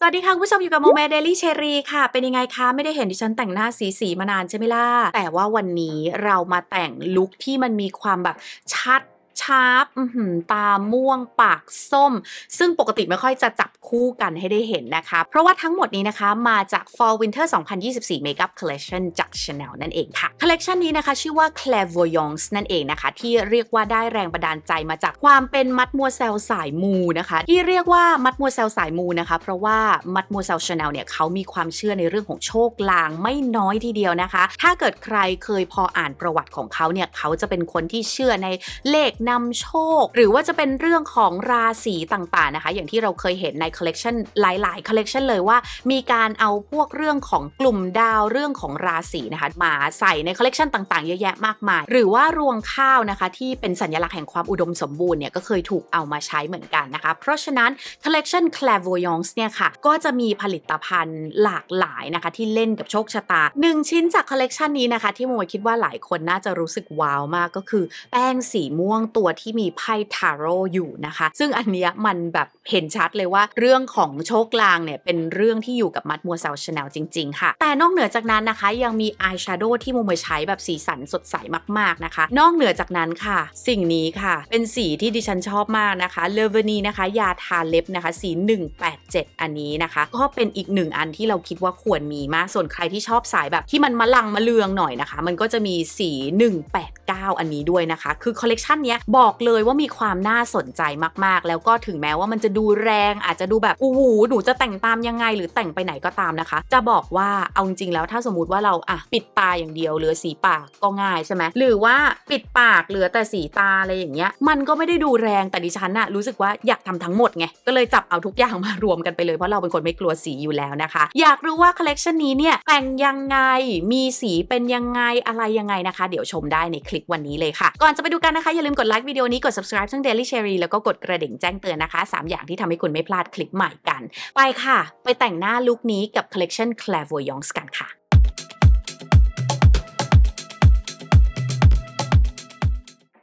สวัสดีค่ะผู้ชมอยู่กับโมเมเดลี่เชอรี่ค่ะ เป็นยังไงคะ ไม่ได้เห็นดิฉันแต่งหน้าสีสีมานานใช่ไหมล่ะ แต่ว่าวันนี้เรามาแต่งลุคที่มันมีความแบบชัดชาร์ปตา ม่วง ปาก ส้ม ซึ่งปกติไม่ค่อยจะจับคู่กันให้ได้เห็นนะคะ เพราะว่าทั้งหมดนี้นะคะ มาจาก Fall Winter 2024 Makeup Collection จาก Chanel นั่นเองค่ะ Collection นี้นะคะชื่อว่า Clairvoyance นั่นเองนะคะ ที่เรียกว่าได้แรงบันดาลใจมาจากความเป็นมัดมัวเซลสายมูนะคะ ที่เรียกว่ามัดมัวเซลสายมูนะคะเพราะว่ามัดมัวเซลชาแนลเนี่ยเขามีความเชื่อในเรื่องของโชคลางไม่น้อยทีเดียวนะคะ ถ้าเกิดใครเคยพออ่านประวัติของเขาเนี่ยเขาจะเป็นคนที่เชื่อในเลขนำโชค หรือว่าจะเป็นเรื่องของราศีต่างๆนะคะ อย่างที่เราเคยเห็นในคอลเลกชันหลายๆคอลเลกชันเลยว่า มีการเอาพวกเรื่องของกลุ่มดาวเรื่องของราศีนะคะ มาใส่ในคอลเลกชันต่างๆเยอะแยะมากมาย หรือว่ารวงข้าวนะคะ ที่เป็นสัญลักษณ์แห่งความอุดมสมบูรณ์เนี่ย ก็เคยถูกเอามาใช้เหมือนกันนะคะ เพราะฉะนั้นคอลเลกชัน clairvoyance เนี่ยค่ะ ก็จะมีผลิตภัณฑ์หลากหลายนะคะที่เล่นกับโชคชะตา1ชิ้นจากคอลเลกชันนี้นะคะที่โมยคิดว่าหลายคนน่าจะรู้สึกว้าวมากก็คือ แป้งสีม่วงตัววที่มีไพ่ทาโร่อยู่นะคะ ซึ่งอันเนี้ยมันแบบเห็นชัดเลยว่าเรื่องของโชคลางเนี่ย เป็นเรื่องที่อยู่กับมัดมัวเซลชาแนลจริงๆ ค่ะ แต่นอกเหนือจากนั้นนะคะยังมีอายแชโดว์ที่มุมใช้แบบสีสันสดใสมากๆนะคะ นอกเหนือจากนั้นค่ะ สิ่งนี้ค่ะเป็นสีที่ดิฉันชอบมากนะคะเลเวนีนะคะยาทาเล็บนะคะสี 187 อันนี้นะคะ ก็เป็นอีกหนึ่งอันที่เราคิดว่าควรมีมากส่วนใครที่ชอบสายแบบที่มันมะลังมะเลืองหน่อยนะคะ มันก็จะมีสี 189 อันนี้ด้วยนะคะคือคอลเลกชันเนี้ยบอกเลยว่ามีความน่าสนใจมาก ๆ แล้วก็ถึงแม้ว่ามันจะดูแรงอาจจะดูแบบอู้หูหนูจะแต่งตามยังไง หรือแต่งไปไหนก็ตามนะคะ จะบอกว่าเอาจริงๆแล้วถ้าสมมติว่าเราอะปิดตาอย่างเดียว เหลือสีปากก็ง่ายใช่ไหมหรือว่าปิดปากเหลือแต่สีตาอะไรอย่างเงี้ย มันก็ไม่ได้ดูแรงแต่ดิฉันอะรู้สึกว่าอยากทำทั้งหมดไงก็เลยจับเอาทุกอย่างมารวมกันไปเลยเพราะเราเป็นคนไม่กลัวสีอยู่แล้วนะคะ อยากรู้ว่าคอลเลกชันนี้เนี่ยแต่งยังไงมีสีเป็นยังไงอะไรยังไงนะคะเดี๋ยวชมได้ในคลิปวันนี้เลยค่ะก่อนจะไปดูกันนะคะอย่าลืมกดไลค์วิดีโอนี้กด subscribe ช่อง Daily Cherry แล้วก็กดกระดิ่งแจ้งเตือนนะคะ 3 อย่างที่ทำให้คุณไม่พลาดคลิปใหม่กัน ไปค่ะ ไปแต่งหน้าลุคนี้กับ Collection Clairvoyance กันค่ะ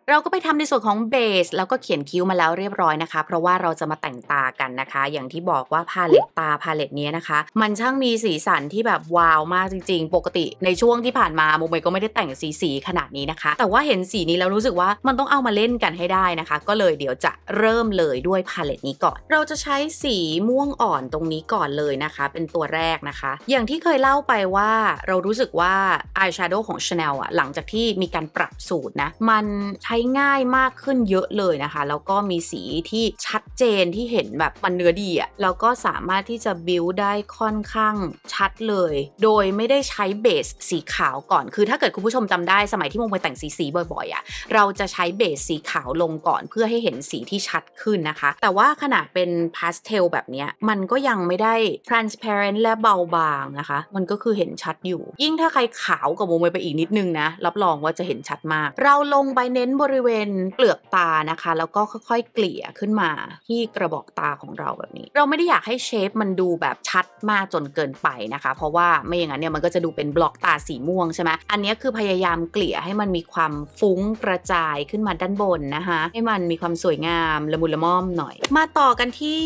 เราก็ไปทำในส่วนของเบสแล้วก็เขียนคิ้วมาแล้วเรียบร้อยนะคะเพราะว่าเราจะมาแต่งตากันนะคะ อย่างที่บอกว่าพาเลตตาพาเลตนี้นะคะ มันช่างมีสีสันที่แบบว้าวมากจริง ๆ ปกติในช่วงที่ผ่านมาโมเมก็ไม่ได้แต่งสีสีขนาดนี้นะคะ แต่ว่าเห็นสีนี้แล้วรู้สึกว่ามันต้องเอามาเล่นกันให้ได้นะคะ ก็เลยเดี๋ยวจะเริ่มเลยด้วยพาเลตนี้ก่อน เราจะใช้สีม่วงอ่อนตรงนี้ก่อนเลยนะคะ เป็นตัวแรกนะคะ อย่างที่เคยเล่าไปว่าเรารู้สึกว่าอายแชโดว์ของชาแนลอะหลังจากที่มีการปรับสูตรนะมันใช้ง่ายมากขึ้นเยอะเลยนะคะแล้วก็มีสีที่ชัดเจนที่เห็นแบบมันเนื้อดีอะแล้วก็สามารถที่จะ บิวได้ค่อนข้างชัดเลย โดยไม่ได้ใช้เบสสีขาวก่อนคือถ้าเกิดคุณผู้ชมจำได้สมัยที่มงไปแต่งสีสีบ่อยๆอะเราจะใช้เบสสีขาวลงก่อนเพื่อให้เห็นสีที่ชัดขึ้นนะคะ แต่ว่าขนาดเป็นพาสเทลแบบนี้มันก็ยังไม่ได้ transparent และเบาบางนะคะ มันก็คือเห็นชัดอยู่ ยิ่งถ้าใครขาวกับมงไปอีกนิดนึงนะรับรองว่าจะเห็นชัดมาก เราลงไปเน้นบบริเวณเปลือกตานะคะ แล้วก็ค่อยๆ เกลี่ยขึ้นมาที่กระบอกตาของเราแบบนี้ เราไม่ได้อยากให้เชฟมันดูแบบชัดมากจนเกินไปนะคะเพราะว่าไม่อย่างนั้นเนี่ยมันก็จะดูเป็นบล็อกตาสีม่วงใช่ไหมอันนี้คือพยายามเกลี่ยให้มันมีความฟุ้งกระจายขึ้นมาด้านบนนะคะให้มันมีความสวยงามละมุนละม่อมหน่อย มาต่อกันที่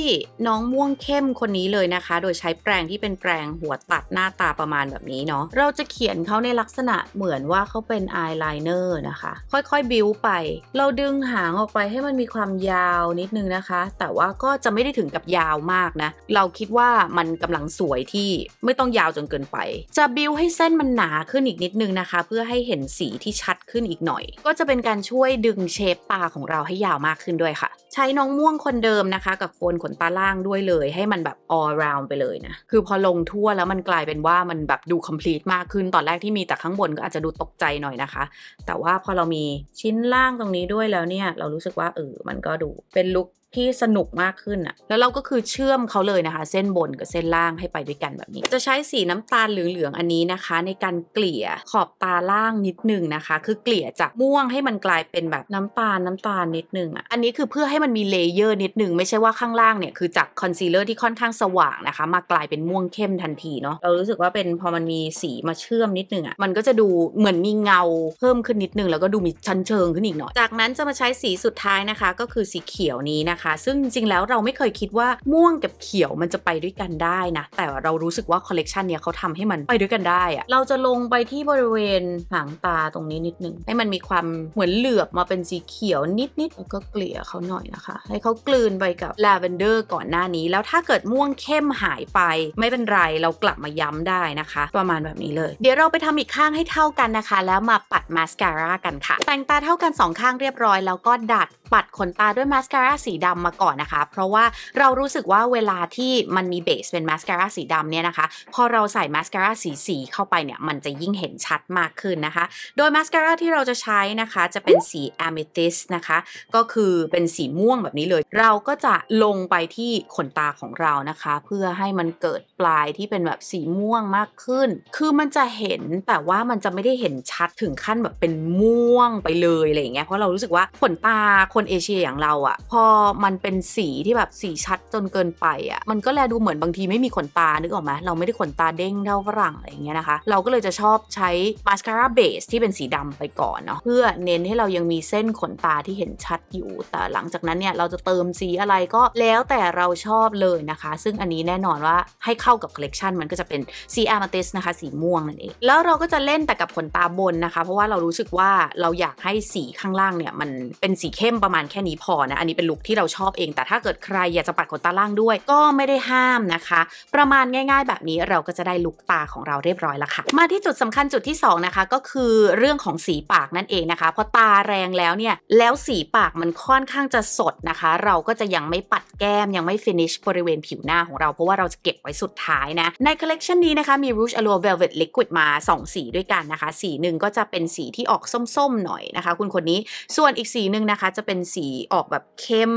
น้องม่วงเข้มคนนี้เลยนะคะ โดยใช้แปรงที่เป็นแปรงหัวตัดหน้าตาประมาณแบบนี้เนาะเราจะเขียนเขาในลักษณะเหมือนว่าเขาเป็นอายไลเนอร์นะคะค่อยๆ บิ้วไปเราดึงหางออกไปให้มันมีความยาวนิดนึงนะคะ แต่ว่าก็จะไม่ได้ถึงกับยาวมากนะ เราคิดว่ามันกำลังสวยที่ไม่ต้องยาวจนเกินไป จะบิวให้เส้นมันหนาขึ้นอีกนิดนึงนะคะเพื่อให้เห็นสีที่ชัดขึ้นอีกหน่อย ก็จะเป็นการช่วยดึงเชฟตาของเราให้ยาวมากขึ้นด้วยค่ะใช้น้องม่วงคนเดิมนะคะ กับโคนขนตาล่างด้วยเลย ให้มันแบบ all round ไปเลยนะคือพอลงทั่วแล้วมันกลายเป็นว่ามันแบบดู complete มากขึ้นตอนแรกที่มีแต่ข้างบนก็อาจจะดูตกใจหน่อยนะคะ แต่ว่าพอเรามีชิ้นล่าล่างตรงนี้ด้วยแล้วเนี่ย เรารู้สึกว่าเออมันก็ดูเป็นลุคที่สนุกมากขึ้นอะแล้วเราก็คือเชื่อมเขาเลยนะคะ เส้นบนกับเส้นล่างให้ไปด้วยกันแบบนี้ จะใช้สีน้ำตาลเหลืองๆอันนี้นะคะ ในการเกลี่ยขอบตาล่างนิดนึงนะคะ คือเกลี่ยจากม่วงให้มันกลายเป็นแบบน้ำตาลน้ำตาลนิดนึงอะอันนี้คือเพื่อให้มันมีเลเยอร์นิดนึงไม่ใช่ว่าข้างล่างเนี่ยคือจากคอนซีลเลอร์ที่ค่อนข้างสว่างนะคะมากลายเป็นม่วงเข้มทันทีเนาะเรารู้สึกว่าเป็นพอมันมีสีมาเชื่อมนิดนึงอะมันก็จะดูเหมือนมีเงาเพิ่มขึ้นนิดนึงแล้วก็ดูมีชั้นเชิงขึ้นอีกหน่อยจากนั้นจะมาใช้สีสุดท้ายนะคะ ก็คือสีเขียวนี้นะคะซึ่งจริงๆ แล้วเราไม่เคยคิดว่าม่วงกับเขียวมันจะไปด้วยกันได้นะ แต่เรารู้สึกว่าคอลเลกชันเนี้ยเขาทำให้มันไปด้วยกันได้อะเราจะลงไปที่บริเวณหางตาตรงนี้นิดนึง ให้มันมีความเหมือนเหลือบมาเป็นสีเขียวนิดๆแล้วก็เกลี่ยเขาหน่อยนะคะ ให้เขากลืนไปกับลาเวนเดอร์ก่อนหน้านี้ แล้วถ้าเกิดม่วงเข้มหายไป ไม่เป็นไรเรากลับมาย้ำได้นะคะ ประมาณแบบนี้เลย เดี๋ยวเราไปทำอีกข้างให้เท่ากันนะคะ แล้วมาปัดมาสคาร่ากันค่ะ แต่งตาเท่ากัน 2 ข้างเรียบร้อยแล้วก็ดัดปัดขนตาด้วยมาสคาร่าสีดำมาก่อนนะคะเพราะว่าเรารู้สึกว่าเวลาที่มันมีเบสเป็นมาสคาร่าสีดำเนี่ยนะคะพอเราใส่มาสคาร่าสีสีเข้าไปเนี่ยมันจะยิ่งเห็นชัดมากขึ้นนะคะโดยมาสคาร่าที่เราจะใช้นะคะจะเป็นสี a m e t h y s นะคะก็คือเป็นสีม่วงแบบนี้เลย เราก็จะลงไปที่ขนตาของเรานะคะ เพื่อให้มันเกิดปลายที่เป็นแบบสีม่วงมากขึ้น คือมันจะเห็นแต่ว่ามันจะไม่ได้เห็นชัดถึงขั้นแบบเป็นม่วงไปเลยอะไรอย่างเงี้ยเพราะเรารู้สึกว่าขนตาขคนเอเชียอย่างเราอะพอมันเป็นสีที่แบบสีชัดจนเกินไปอะมันก็แลดูเหมือนบางทีไม่มีขนตานึกออกไหมเราไม่ได้ขนตาเด้งเท่าฝรั่งอะไรอย่างเงี้ยนะคะเราก็เลยจะชอบใช้มาสคาร่าเบสที่เป็นสีดำไปก่อนเนาะเพื่อเน้นให้เรายังมีเส้นขนตาที่เห็นชัดอยู่ แต่หลังจากนั้นเนี่ยเราจะเติมสีอะไรก็แล้วแต่เราชอบเลยนะคะ ซึ่งอันนี้แน่นอนว่าให้เข้ากับคอลเลกชันมันก็จะเป็นซีอาร์มาเตสนะคะสีม่วงนั่นเองแล้วเราก็จะเล่นแต่กับขนตาบนนะคะ เพราะว่าเรารู้สึกว่าเราอยากให้สีข้างล่างเนี่ยมันเป็นสีเข้มประประมาณแค่นี้พอนะ อันนี้เป็นลุคที่เราชอบเอง แต่ถ้าเกิดใครอยากจะปัดขนตาล่างด้วย ก็ไม่ได้ห้ามนะคะ ประมาณง่าย ๆ แบบนี้เราก็จะได้ลุคตาของเราเรียบร้อยแล้วค่ะ มาที่จุดสำคัญจุดที่2นะคะ ก็คือเรื่องของสีปากนั่นเองนะคะ พอตาแรงแล้วเนี่ย แล้วสีปากมันค่อนข้างจะสดนะคะ เราก็จะยังไม่ปัดแก้ม ยังไม่ฟินิชบริเวณผิวหน้าของเราเพราะว่าเราจะเก็บไว้สุดท้ายนะในคอลเลกชันนี้นะคะมี Rouge a l r e Velvet Liquid มา2 สีด้วยกันนะคะสีหนึ่งก็จะเป็นสีที่ออกส้มๆหน่อยนะคะคุณคนนี้ส่วนอีกสีหนึ่งนะคะจะเป็น็นสีออกแบบเข้ม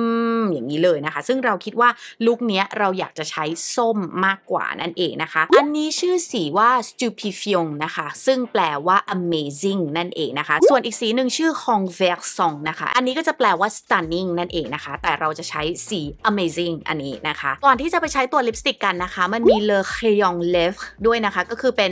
อย่างนี้เลยนะคะ ซึ่งเราคิดว่าลุคนี้เราอยากจะใช้ส้มมากกว่านั่นเองนะคะ อันนี้ชื่อสีว่า stupefion นะคะซึ่งแปลว่า amazing นั่นเองนะคะ ส่วนอีกสีหนึ่งชื่อ conversong นะคะอันนี้ก็จะแปลว่า stunning นั่นเองนะคะ แต่เราจะใช้สี amazing อันนี้นะคะ ก่อนที่จะไปใช้ตัวลิปสติกกันนะคะ มันมี le crayon left ด้วยนะคะก็คือเป็น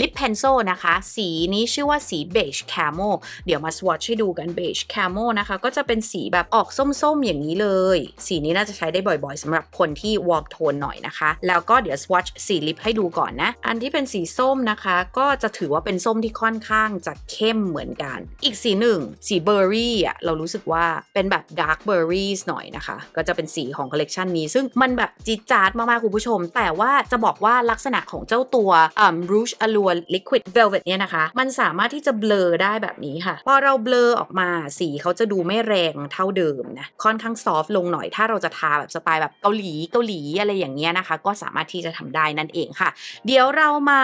ลิปเพนโซนะคะสีนี้ชื่อว่าสี beige camo เดี๋ยวมา swatch ให้ดูกัน beige camo นะคะก็จะเป็น็นสีแบบออกส้มๆอย่างนี้เลย สีนี้น่าจะใช้ได้บ่อยๆสำหรับคนที่วอร์มโทนหน่อยนะคะ แล้วก็เดี๋ยวสวอชสีลิปให้ดูก่อนนะ อันที่เป็นสีส้มนะคะ ก็จะถือว่าเป็นส้มที่ค่อนข้างจะเข้มเหมือนกัน อีกสีหนึ่งสีเบอร์รี่อ่ะเรารู้สึกว่าเป็นแบบดาร์กเบอร์รี่หน่อยนะคะ ก็จะเป็นสีของคอลเลกชันนี้ ซึ่งมันแบบจีจาร์ดมากๆคุณผู้ชม แต่ว่าจะบอกว่าลักษณะของเจ้าตัวอ่มรูชอ e a l ลิควิดเวลเว e เนี่ยนะคะ มันสามารถที่จะเบลอได้แบบนี้ค่ะพอเราเบลอออกมาสีเขาจะดูไม่แรงงเท่าเดิมนะ ค่อนข้างซอฟต์ลงหน่อย ถ้าเราจะทาแบบสไตล์แบบเกาหลีเกาหลีอะไรอย่างเงี้ยนะคะ ก็สามารถที่จะทำได้นั่นเองค่ะเดี๋ยวเรามา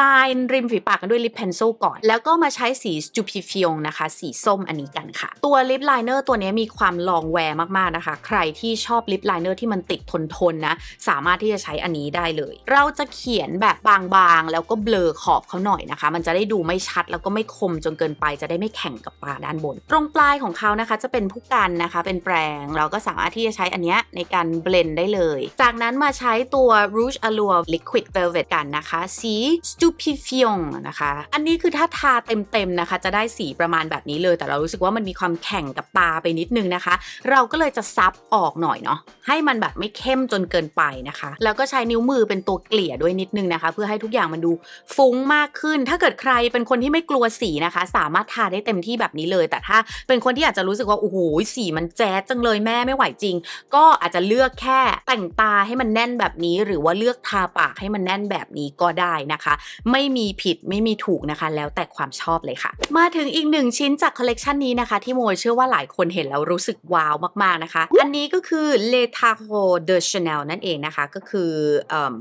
ลายริมฝีปากกันด้วยลิปเพนซิลก่อน แล้วก็มาใช้สีจูพิฟิองนะคะ สีส้มอันนี้กันค่ะ ตัวลิปไลเนอร์ตัวนี้มีความลองแวร์มาก ๆ นะคะ ใครที่ชอบลิปไลเนอร์ที่มันติดทนทนนะ สามารถที่จะใช้อันนี้ได้เลย เราจะเขียนแบบบางๆแล้วก็เบลอขอบเขาหน่อยนะคะ มันจะได้ดูไม่ชัด แล้วก็ไม่คมจนเกินไป จะได้ไม่แข่งกับปาด้านบน ตรงปลายของเขานะคะจะเป็นเป็นผู้กันนะคะเป็นแปรงเราก็สามารถที่จะใช้อันนี้ในการเบลนได้เลย จากนั้นมาใช้ตัว Rouge Allure Liquid Velvet กันนะคะ สี Stupefion นะคะ อันนี้คือถ้าทาเต็มๆ นะคะ จะได้สีประมาณแบบนี้เลย แต่เรารู้สึกว่ามันมีความแข็งกับตาไปนิดนึงนะคะ เราก็เลยจะซับออกหน่อยเนาะให้มันแบบไม่เข้มจนเกินไปนะคะ แล้วก็ใช้นิ้วมือเป็นตัวเกลี่ยด้วยนิดนึงนะคะ เพื่อให้ทุกอย่างมันดูฟุ้งมากขึ้น ถ้าเกิดใครเป็นคนที่ไม่กลัวสีนะคะ สามารถทาได้เต็มที่แบบนี้เลย แต่ถ้าเป็นคนที่อาจจะรู้สึกว่าโอ้โห สีมันแจ๊ดจังเลยแม่ไม่ไหวจริง ก็อาจจะเลือกแค่แต่งตาให้มันแน่นแบบนี้ หรือว่าเลือกทาปากให้มันแน่นแบบนี้ก็ได้นะคะ ไม่มีผิดไม่มีถูกนะคะ แล้วแต่ความชอบเลยค่ะ มาถึงอีกหนึ่งชิ้นจากคอลเลกชันนี้นะคะ ที่โมเชื่อว่าหลายคนเห็นแล้วรู้สึกว้าวมากๆนะคะ อันนี้ก็คือเลทาโฮเดอชาแนลนั่นเองนะคะก็คือ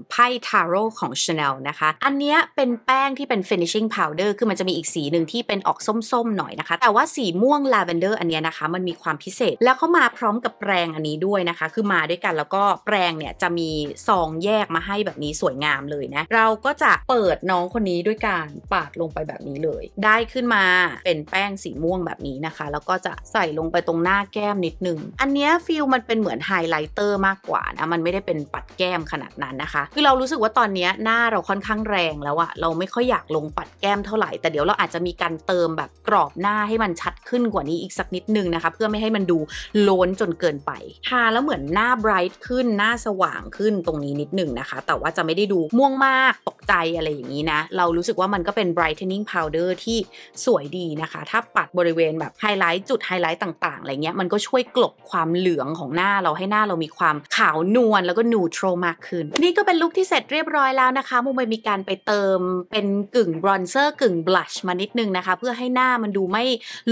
ไพ่ทาโร่ของชาแนลนะคะอันนี้เป็นแป้งที่เป็นนิชชิ่งพาวเดอร์คือมันจะมีอีกสีหนึ่งที่เป็นออกส้มๆ หน่อยนะคะ แต่ว่าสีม่วงลาเวนเดอร์อันนี้นะคะมันมีความพิเศษ แล้วเขามาพร้อมกับแปรงอันนี้ด้วยนะคะคือมาด้วยกันแล้วก็แปรงเนี่ยจะมีซอง แยกมาให้แบบนี้สวยงามเลยนะเราก็จะเปิดน้องคนนี้ด้วยการปาดลงไปแบบนี้เลย ได้ขึ้นมาเป็นแป้งสีม่วงแบบนี้นะคะ แล้วก็จะใส่ลงไปตรงหน้าแก้มนิดนึงอันนี้ฟิลมันเป็นเหมือนไฮไลท์เตอร์มากกว่านะมันไม่ได้เป็นปัดแก้มขนาดนั้นนะคะคือเรารู้สึกว่าตอนนี้หน้าเราค่อนข้างแรงแล้วอะเราไม่ค่อยอยากลงปัดแก้มเท่าไหร่แต่เดี๋ยวเราอาจจะมีการเติมแบบกรอบหน้าให้มันชัดขึ้นกว่านี้อีกสักนิดนึงนะนะคะเพื่อไม่ให้มันดูโล้นจนเกินไปทาแล้วเหมือนหน้าไบรท์ขึ้นหน้าสว่างขึ้นตรงนี้นิดหนึ่งนะคะ แต่ว่าจะไม่ได้ดูม่วงมากตกใจอะไรอย่างนี้นะเรารู้สึกว่ามันก็เป็น brightening powder ที่สวยดีนะคะ ถ้าปัดบริเวณแบบไฮไลท์ จุดไฮไลท์ต่างๆอะไรเงี้ยมันก็ช่วยกลบความเหลืองของหน้าเราให้หน้าเรามีความขาวนวลแล้วก็นูโตรมากขึ้น นี่ก็เป็นลุคที่เสร็จเรียบร้อยแล้วนะคะมุมมีการไปเติมเป็นกึ่งบรอนเซอร์กึ่งบลัชมานิดนึงนะคะ เพื่อให้หน้ามันดูไม่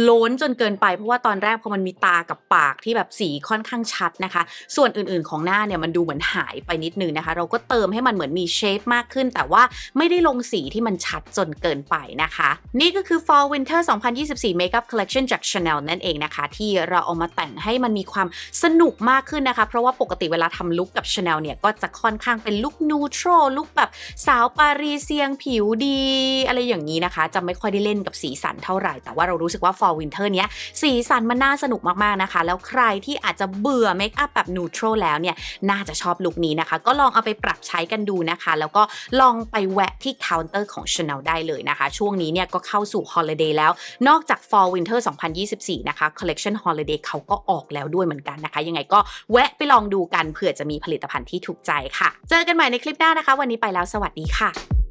ล้นจนเกินไปเพราะว่าตอนแรกพอมันมีตากับปากที่แบบสีค่อนข้างชัดนะคะ ส่วนอื่นๆของหน้าเนี่ยมันดูเหมือนหายไปนิดนึงนะคะ เราก็เติมให้มันเหมือนมีเชฟมากขึ้น แต่ว่าไม่ได้ลงสีที่มันชัดจนเกินไปนะคะ นี่ก็คือ Fall Winter 2024 Makeup Collection จาก Chanel นั่นเองนะคะ ที่เราเอามาแต่งให้มันมีความสนุกมากขึ้นนะคะ เพราะว่าปกติเวลาทำลุคกับ Chanel เนี่ยก็จะค่อนข้างเป็นลุคนูโตรลุคแบบสาวปารีเซียงผิวดี อะไรอย่างนี้นะคะ จะไม่ค่อยได้เล่นกับสีสันเท่าไหร่แต่ว่าเรารู้สึกว่า Fall Winter เนี้ยสีสันมันน่าสนุกมากๆนะคะ แล้วใครที่อาจจะเบื่อเมคอัพแบบนูโตรแล้วเนี่ยน่าจะชอบลุคนี้นะคะ ก็ลองเอาไปปรับใช้กันดูนะคะ แล้วก็ลองไปแวะที่เคาน์เตอร์ของ Chanel ได้เลยนะคะ ช่วงนี้เนี่ยก็เข้าสู่ฮอลลเดย์แล้ว นอกจาก Fall Winter 2024 นะคะ Collection Holiday เขาก็ออกแล้วด้วยเหมือนกันนะคะ ยังไงก็แวะไปลองดูกันเผื่อจะมีผลิตภัณฑ์ที่ถูกใจค่ะ เจอกันใหม่ในคลิปหน้านะคะ วันนี้ไปแล้วสวัสดีค่ะ